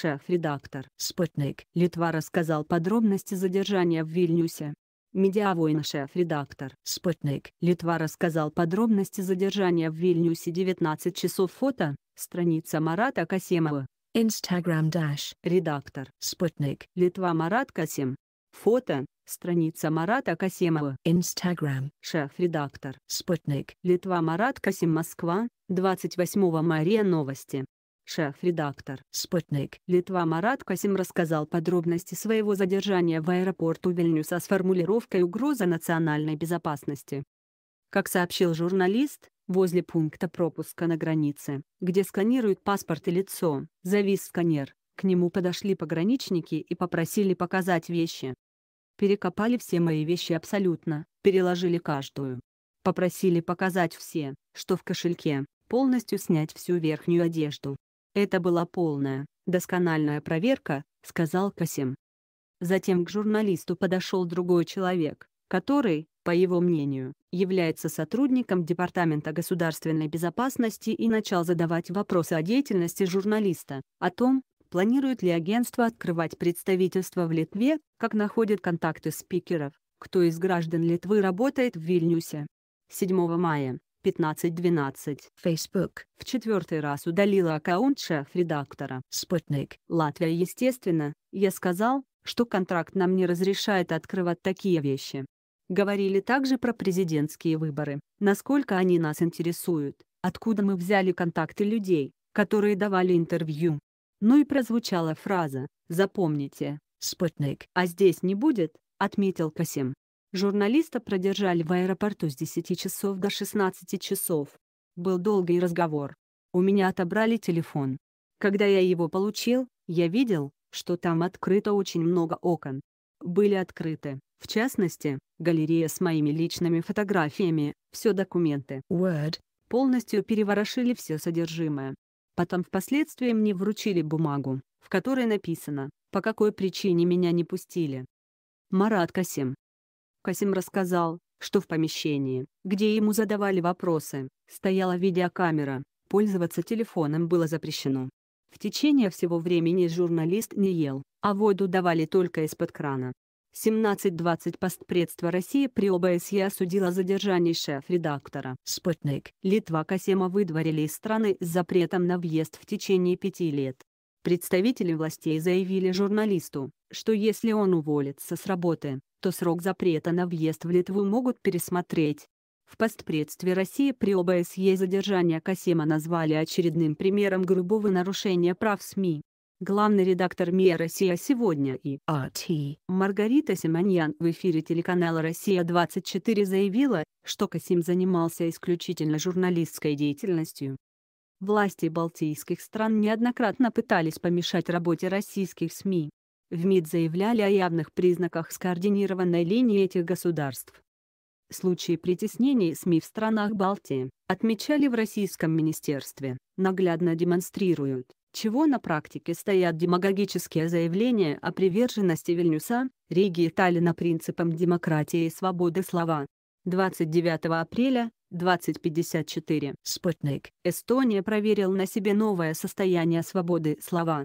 шеф-редактор «Спутник» Литва рассказал подробности задержания в Вильнюсе. Медиавойн шеф-редактор «Спутник» Литва рассказал подробности задержания в Вильнюсе 19 часов фото, страница Марата Касемова. Instagram Dash. Редактор. Спутник. Литва Марат Касем. Фото. Страница Марата Касемова. Instagram. Шеф-редактор. Спутник. Литва Марат Касем Москва. 28 мая новости шеф-редактор «Спутник» Литва Марат Касим рассказал подробности своего задержания в аэропорту Вильнюса с формулировкой «Угроза национальной безопасности». Как сообщил журналист, возле пункта пропуска на границе, где сканируют паспорт и лицо, завис сканер. К нему подошли пограничники и попросили показать вещи. Перекопали все мои вещи абсолютно, переложили каждую. Попросили показать все, что в кошельке, полностью снять всю верхнюю одежду, «Это была полная, доскональная проверка», — сказал Касим. Затем к журналисту подошел другой человек, который, по его мнению, является сотрудником Департамента государственной безопасности и начал задавать вопросы о деятельности журналиста, о том, планирует ли агентство открывать представительство в Литве, как находят контакты спикеров, кто из граждан Литвы работает в Вильнюсе. 7 мая 15:12 Facebook. В четвертый раз удалила аккаунт шеф-редактора. Спутник. Латвия, естественно, я сказал, что контракт нам не разрешает открывать такие вещи. Говорили также про президентские выборы, насколько они нас интересуют, откуда мы взяли контакты людей, которые давали интервью. Ну и прозвучала фраза «Запомните, Спутник, а здесь не будет», отметил Касим. Журналиста продержали в аэропорту с 10 часов до 16 часов. Был долгий разговор. У меня отобрали телефон. Когда я его получил, я видел, что там открыто очень много окон. Были открыты, в частности, галерея с моими личными фотографиями, все документы. Word. Полностью переворошили все содержимое. Потом впоследствии мне вручили бумагу, в которой написано, по какой причине меня не пустили. Марат Касим. Касим рассказал, что в помещении, где ему задавали вопросы, стояла видеокамера, пользоваться телефоном было запрещено. В течение всего времени журналист не ел, а воду давали только из-под крана. 17.20 постпредства России при ОБСЕ осудило задержание шеф-редактора «Спутник». Литва Касема выдворили из страны с запретом на въезд в течение пяти лет. Представители властей заявили журналисту, что если он уволится с работы, то срок запрета на въезд в Литву могут пересмотреть. В постпредстве России при ОБСЕ задержание Касима назвали очередным примером грубого нарушения прав СМИ. Главный редактор МИА «Россия сегодня» и АТ Маргарита Симоньян в эфире телеканала «Россия-24» заявила, что Касим занимался исключительно журналистской деятельностью. Власти балтийских стран неоднократно пытались помешать работе российских СМИ в МИД заявляли о явных признаках скоординированной линии этих государств. Случаи притеснений СМИ в странах Балтии, отмечали в Российском министерстве, наглядно демонстрируют, чего на практике стоят демагогические заявления о приверженности Вильнюса, Риги и Таллина принципам демократии и свободы слова. 29 апреля 2054 Спутник Эстония проверил на себе новое состояние свободы слова.